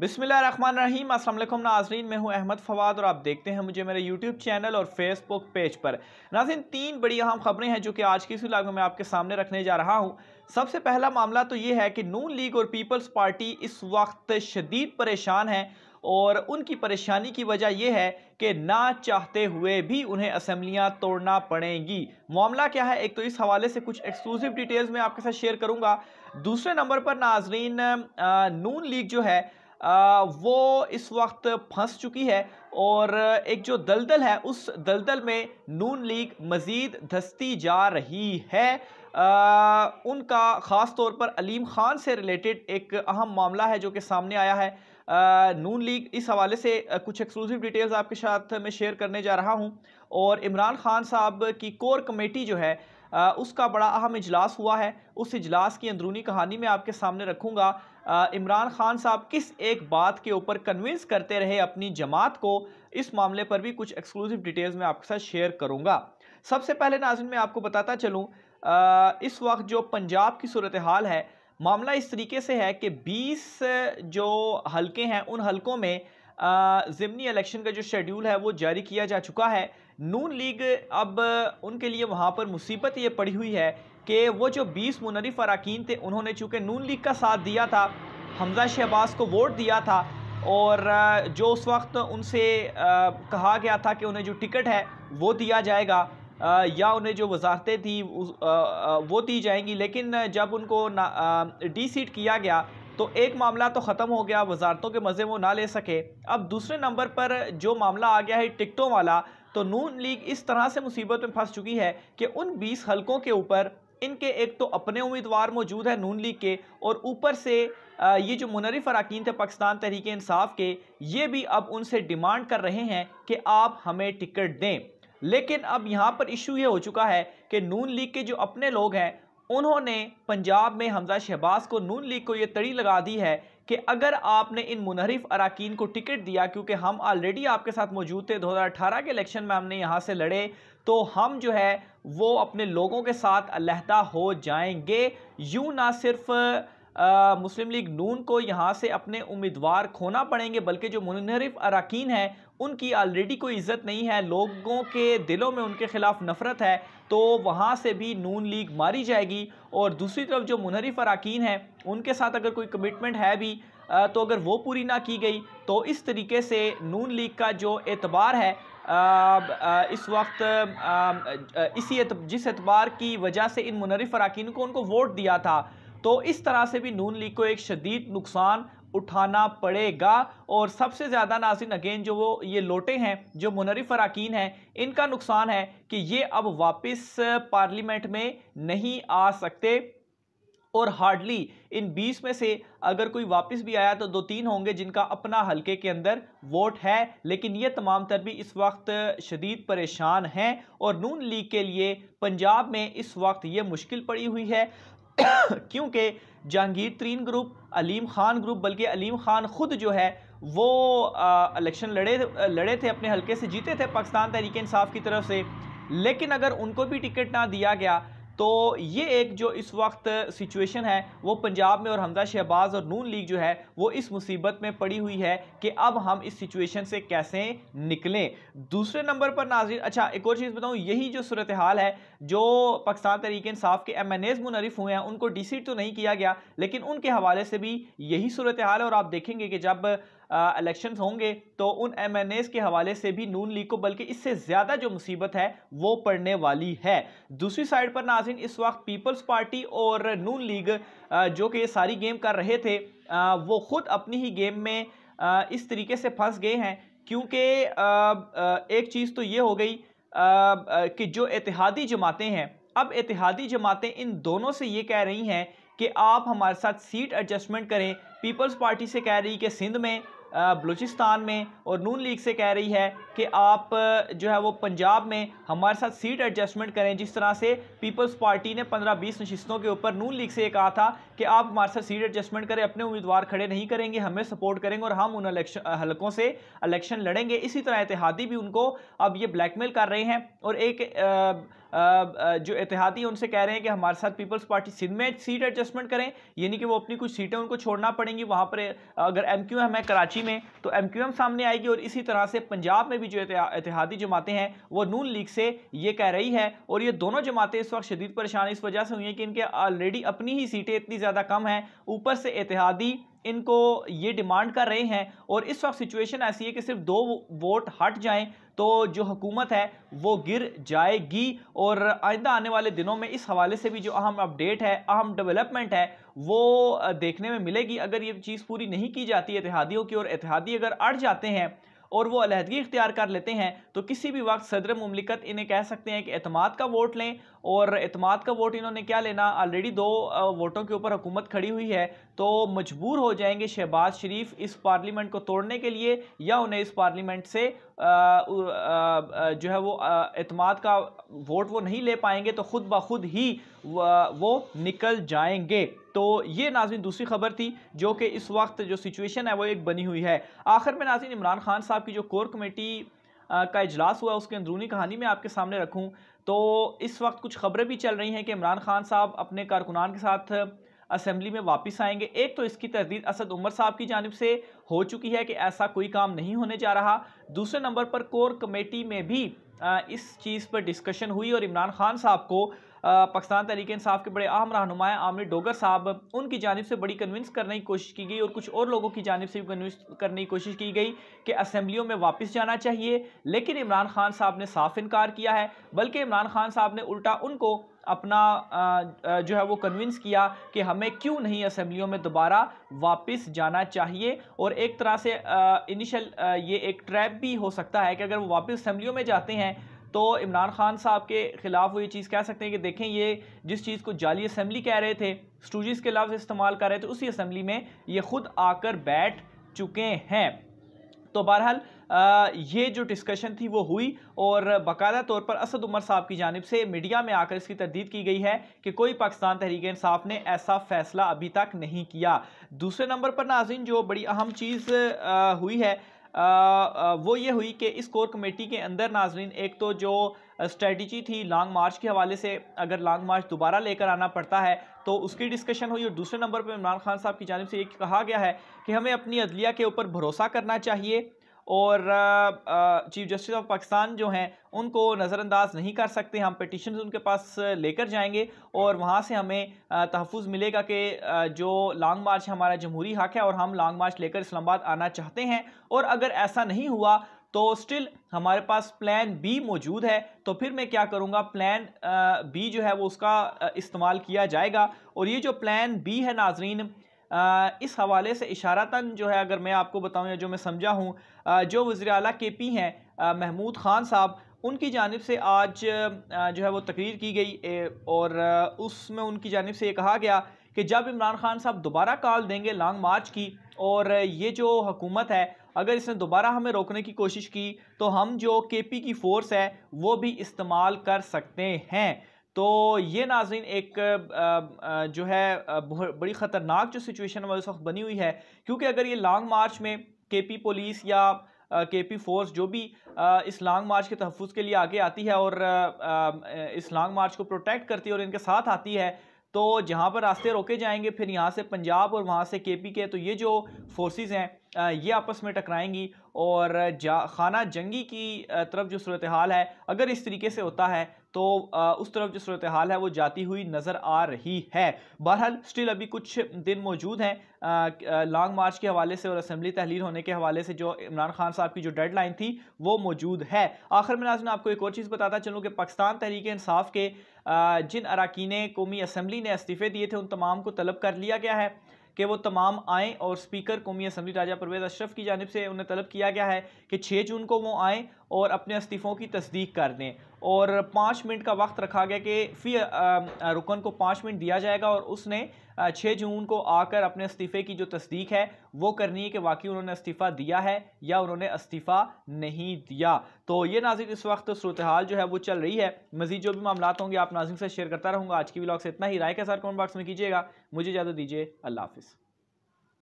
बिसमीम असल नाजरीन मैं हूँ अहमद फवाद और आप देखते हैं मुझे मेरे यूट्यूब चैनल और फेसबुक पेज पर नाजिन तीन बड़ी अहम खबरें हैं जो कि आज की इस इलाके में आपके सामने रखने जा रहा हूँ सबसे पहला मामला तो ये है कि नून लीग और पीपल्स पार्टी इस वक्त शदीद परेशान है और उनकी परेशानी की वजह यह है कि ना चाहते हुए भी उन्हें असम्बलियाँ तोड़ना पड़ेंगी मामला क्या है एक तो इस हवाले से कुछ एक्सक्लूसिव डिटेल्स मैं आपके साथ शेयर करूँगा दूसरे नंबर पर नाजरीन नून लीग जो है वो इस वक्त फंस चुकी है और एक जो दलदल है उस दलदल में नून लीग मज़ीद धस्ती जा रही है आ, उनका ख़ास तौर पर अलीम ख़ान से रिलेटेड एक अहम मामला है जो कि सामने आया है आ, नून लीग इस हवाले से कुछ एक्सक्लूसिव डिटेल्स आपके साथ मैं शेयर करने जा रहा हूँ और इमरान खान साहब की कोर कमेटी जो है उसका बड़ा अहम इजलास हुआ है उस इजलास की अंदरूनी कहानी मैं आपके सामने रखूँगा इमरान खान साहब किस एक बात के ऊपर कन्विंस करते रहे अपनी जमात को इस मामले पर भी कुछ एक्सक्लूसिव डिटेल्स में आपके साथ शेयर करूँगा सबसे पहले नाजिन मैं आपको बताता चलूँ इस वक्त जो पंजाब की सूरत हाल है मामला इस तरीके से है कि 20 जो हलके हैं उन हलकों में ज़मनी इलेक्शन का जो शेड्यूल है वो जारी किया जा चुका है नून लीग अब उनके लिए वहाँ पर मुसीबत ये पड़ी हुई है कि वो जो 20 मुनरफ अरकान थे उन्होंने चूँकि नून लीग का साथ दिया था हमजा शहबाज को वोट दिया था और जो उस वक्त उनसे कहा गया था कि उन्हें जो टिकट है वो दिया जाएगा या उन्हें जो वजारतें थी वो दी जाएंगी लेकिन जब उनको डी सीट किया गया तो एक मामला तो ख़त्म हो गया वजारतों के मज़े वो ना ले सके अब दूसरे नंबर पर जो मामला आ गया है टिकटों वाला तो नून लीग इस तरह से मुसीबत में फंस चुकी है कि उन बीस हलकों के ऊपर इनके एक तो अपने उम्मीदवार मौजूद हैं नून लीग के और ऊपर से ये जो मुनरफ अरकान थे पाकिस्तान तहरीक इंसाफ के ये भी अब उनसे डिमांड कर रहे हैं कि आप हमें टिकट दें लेकिन अब यहाँ पर इशू ये हो चुका है कि नून लीग के जो अपने लोग हैं उन्होंने पंजाब में हमजा शहबाज को नून लीग को ये तड़ी लगा दी है कि अगर आपने इन मुनहरफ अरकान को टिकट दिया क्योंकि हम ऑलरेडी आपके साथ मौजूद थे 2018 के इलेक्शन में हमने यहाँ से लड़े तो हम जो है वो अपने लोगों के साथ अलहदा हो जाएंगे यूँ ना सिर्फ़ मुस्लिम लीग नून को यहाँ से अपने उम्मीदवार खोना पड़ेंगे बल्कि जो मुनहरफ अरकान हैं उनकी ऑलरेडी कोई इज़्ज़त नहीं है लोगों के दिलों में उनके ख़िलाफ़ नफ़रत है तो वहाँ से भी नून लीग मारी जाएगी और दूसरी तरफ जो मुनहरफ अरकान हैं उनके साथ अगर कोई कमिटमेंट है भी आ, तो अगर वो पूरी ना की गई तो इस तरीके से नून लीग का जो एतबार है आ, आ, इस वक्त आ, इसी एत, जिस एतबार की वजह से इन मुनरफ अरकान को उनको वोट दिया था तो इस तरह से भी नून लीग को एक शदीद नुकसान उठाना पड़ेगा और सबसे ज़्यादा नाजिन अगेन जो वो ये लोटे हैं जो मुनरफ अरकान हैं इनका नुकसान है कि ये अब वापस पार्लियामेंट में नहीं आ सकते और हार्डली इन 20 में से अगर कोई वापस भी आया तो दो तीन होंगे जिनका अपना हलके के अंदर वोट है लेकिन ये तमाम तर भी इस वक्त शदीद परेशान हैं और नून लीग के लिए पंजाब में इस वक्त ये मुश्किल पड़ी हुई है क्योंकि जहांगीर तरीन ग्रुप अलीम खान ग्रुप बल्कि अलीम खान ख़ुद जो है वो इलेक्शन लड़े लड़े थे अपने हल्के से जीते थे पाकिस्तान तहरीक इंसाफ की तरफ से लेकिन अगर उनको भी टिकट ना दिया गया तो ये एक जो इस वक्त सिचुएशन है वो पंजाब में और हमदा शहबाज और नून लीग जो है वो इस मुसीबत में पड़ी हुई है कि अब हम इस सिचुएशन से कैसे निकलें दूसरे नंबर पर नाजिर अच्छा एक और चीज़ बताऊँ यही जो सूरत हाल है जो पाकिस्तान तरीके इंसाफ के एम एन एज़ मुनरफ हुए हैं उनको डिसीट तो नहीं किया गया लेकिन उनके हवाले से भी यही सूरत हाल है और आप देखेंगे कि जब इलेक्शंस होंगे तो उन एम के हवाले से भी नून लीग को बल्कि इससे ज़्यादा जो मुसीबत है वो पड़ने वाली है दूसरी साइड पर नाजिन इस वक्त पीपल्स पार्टी और नून लीग जो कि सारी गेम कर रहे थे वो खुद अपनी ही गेम में इस तरीके से फंस गए हैं क्योंकि एक चीज़ तो ये हो गई कि जो इतिहादी जमातें हैं अब इतिहादी जमातें इन दोनों से ये कह रही हैं कि आप हमारे साथ सीट एडजस्टमेंट करें पीपल्स पार्टी से कह रही कि सिंध में बलूचिस्तान में और नून लीग से कह रही है कि आप जो है वो पंजाब में हमारे साथ सीट एडजस्टमेंट करें जिस तरह से पीपल्स पार्टी ने 15-20 नशस्तों के ऊपर नून लीग से ये कहा था कि आप हमारे साथ सीट एडजस्टमेंट करें अपने उम्मीदवार खड़े नहीं करेंगे हमें सपोर्ट करेंगे और हम उन हलकों से इलेक्शन लड़ेंगे इसी तरह इतिहादी भी उनको अब ये ब्लैकमेल कर रहे हैं और एक आ, जो इतिहादी उनसे कह रहे हैं कि हमारे साथ पीपल्स पार्टी सिंध में सीट एडजस्टमेंट करें यानी कि वो अपनी कुछ सीटें उनको छोड़ना पड़ेंगी वहाँ पर अगर एम क्यू एम है कराची में तो एम क्यू एम सामने आएगी और इसी तरह से पंजाब में भी जो इतिहादी जमातें हैं वो नून लीग से ये कह रही है और ये दोनों जमातें इस वक्त शदीद परेशान इस वजह से हुई हैं कि इनके ऑलरेडी अपनी ही सीटें इतनी ज़्यादा कम हैं ऊपर से इतिहादी इनको ये डिमांड कर रहे हैं और इस वक्त सिचुएशन ऐसी है कि सिर्फ दो वोट हट जाएं तो जो हुकूमत है वो गिर जाएगी और आइंदा आने वाले दिनों में इस हवाले से भी जो अहम अपडेट है अहम डेवलपमेंट है वो देखने में मिलेगी अगर ये चीज़ पूरी नहीं की जाती इतिहादियों की और इतिहादी अगर अट जाते हैं और वो अलहदगी इख्तियार कर लेते हैं तो किसी भी वक्त सदर ममलिकत इन्हें कह सकते हैं कि अतमाद का वोट लें और अतमाद का वोट इन्होंने क्या लेना ऑलरेडी दो वोटों के ऊपर हुकूमत खड़ी हुई है तो मजबूर हो जाएंगे शहबाज शरीफ इस पार्लियामेंट को तोड़ने के लिए या उन्हें इस पार्लियामेंट से आ, आ, जो है वो अतमाद का वोट वो नहीं ले पाएंगे तो ख़ुद ब खुद ही वो निकल जाएंगे तो ये नाजिन दूसरी खबर थी जो कि इस वक्त जो सिचुएशन है वो एक बनी हुई है आखिर में नाजिन इमरान खान साहब की जो कोर कमेटी का इजलास हुआ उसकी अंदरूनी कहानी मैं आपके सामने रखूँ तो इस वक्त कुछ खबरें भी चल रही हैं कि इमरान खान साहब अपने कारकुनान के साथ असम्बली में वापस आएंगे एक तो इसकी तरदीद असद उमर साहब की जानब से हो चुकी है कि ऐसा कोई काम नहीं होने जा रहा दूसरे नंबर पर कोर कमेटी में भी इस चीज़ पर डिस्कशन हुई और इमरान खान साहब को पाकिस्तान तहरीक इंसाफ के बड़े अहम रहनुमा आमिर डोगर साहब उनकी जानब से बड़ी कन्विंस करने की कोशिश की गई और कुछ और लोगों की जानब से भी कन्विंस करने की कोशिश की गई कि असम्बलियों में वापस जाना चाहिए लेकिन इमरान खान साहब ने साफ इनकार किया है बल्कि इमरान खान साहब ने उल्टा उनको अपना जो है वो कन्विंस किया कि हमें क्यों नहीं असम्बलियों में दोबारा वापस जाना चाहिए और एक तरह से इनिशियल ये एक ट्रैप भी हो सकता है कि अगर वो वापस असम्बलियों में जाते हैं तो इमरान खान साहब के ख़िलाफ़ वो ये चीज़ कह सकते हैं कि देखें ये जिस चीज़ को जाली असम्बली कह रहे थे स्टूजिस के लफ्ज़ इस्तेमाल कर रहे थे उसी असम्बली में ये ख़ुद आकर बैठ चुके हैं तो बहरहाल ये जो डिस्कशन थी वो हुई और बाकायदा तौर पर असद उमर साहब की जानब से मीडिया में आकर इसकी तरदीद की गई है कि कोई पाकिस्तान तहरीक इंसाफ ने ऐसा फैसला अभी तक नहीं किया दूसरे नंबर पर नाजिन जो बड़ी अहम चीज़ हुई है आ, आ, वो ये हुई कि इस कोर कमेटी के अंदर नाजरन एक तो जो स्ट्रेटजी थी लॉन्ग मार्च के हवाले से अगर लॉन्ग मार्च दोबारा लेकर आना पड़ता है तो उसकी डिस्कशन हुई और दूसरे नंबर पर इमरान खान साहब की जानब से ये कहा गया है कि हमें अपनी अदलिया के ऊपर भरोसा करना चाहिए और चीफ जस्टिस ऑफ पाकिस्तान जो हैं उनको नज़रअंदाज नहीं कर सकते हम पटिशन उनके पास लेकर जाएंगे और वहाँ से हमें तहफ़ मिलेगा कि जो लॉन्ग मार्च हमारा जमहूरी हक है और हम लॉन्ग मार्च लेकर इस्लामाबाद आना चाहते हैं और अगर ऐसा नहीं हुआ तो स्टिल हमारे पास प्लान बी मौजूद है तो फिर मैं क्या करूँगा प्लान बी जो है वो उसका इस्तेमाल किया जाएगा और ये जो प्लान बी है नाजरीन इस हवाले से इशारतन जो है अगर मैं आपको बताऊँ या जो मैं समझा हूँ जो वज़र अला के पी हैं महमूद ख़ान साहब उनकी जानब से आज जो है वो तकरीर की गई और उसमें उनकी जानब से ये कहा गया कि जब इमरान खान साहब दोबारा कॉल देंगे लॉन्ग मार्च की और ये जो हुकूमत है अगर इसने दोबारा हमें रोकने की कोशिश की तो हम जो के पी की फ़ोर्स है वो भी इस्तेमाल कर सकते हैं तो ये नाजिन एक जो है बड़ी ख़तरनाक जो सिचुएशन उस वक्त बनी हुई है क्योंकि अगर ये लॉन्ग मार्च में के पी पुलिस या के पी फोर्स जो भी इस लॉन्ग मार्च के तहफ़ के लिए आगे आती है और इस लॉन्ग मार्च को प्रोटेक्ट करती है और इनके साथ आती है तो जहाँ पर रास्ते रोके जाएंगे फिर यहाँ से पंजाब और वहाँ से के पी के तो ये जो फोर्सेस हैं ये आपस में टकराएंगी और जा खाना जंगी की तरफ जो सूरत हाल है अगर इस तरीके से होता है तो उस तरफ जो सूरत हाल है वो जाती हुई नज़र आ रही है बहरहाल स्टिल अभी कुछ दिन मौजूद हैं लॉन्ग मार्च के हवाले से और असम्बली तहलील होने के हवाले से जो इमरान खान साहब की जो डेड लाइन थी वो मौजूद है आखिर में नाजन आपको एक और चीज़ बताता चलूँ कि पाकिस्तान तहरीक इंसाफ के जिन अरकान कौमी असम्बली ने इस्तीफ़े दिए थे उन तमाम को तलब कर लिया गया है कि वो तमाम आएँ और स्पीकर कौमी असम्बली राजा परवेज़ अशरफ की जानब से उन्हें तलब किया गया है कि छः जून को वो आएँ और अपने इस्तीफ़ों की तस्दीक कर दें और पाँच मिनट का वक्त रखा गया कि फिर रुकन को पाँच मिनट दिया जाएगा और उसने छः जून को आकर अपने इस्तीफ़े की जो तस्दीक है वो करनी है कि वाकई उन्होंने इस्तीफ़ा दिया है या उन्होंने इस्तीफ़ा नहीं दिया तो ये नाजिक इस वक्त सूरत हाल जो है वो चल रही है मजीद जो भी मामला होंगे आप नाजिक से शेयर करता रहूँगा आज की ब्लॉग से इतना ही राय के साथ कमेंट बॉक्स में कीजिएगा मुझे इजाज़त दीजिए अल्लाह हाफिज़